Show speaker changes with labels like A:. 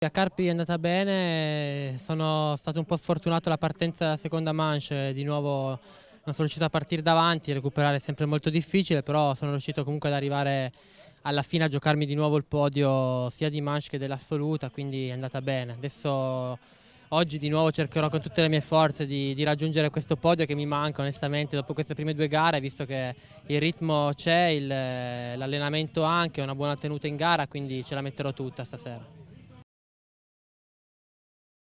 A: A Carpi è andata bene, sono stato un po' sfortunato la partenza della seconda manche, di nuovo non sono riuscito a partire davanti, recuperare è sempre molto difficile, però sono riuscito comunque ad arrivare alla fine a giocarmi di nuovo il podio sia di manche che dell'assoluta, quindi è andata bene. Adesso oggi di nuovo cercherò con tutte le mie forze di, di, raggiungere questo podio che mi manca onestamente dopo queste prime due gare, visto che il ritmo c'è, l'allenamento anche, una buona tenuta in gara, quindi ce la metterò tutta stasera.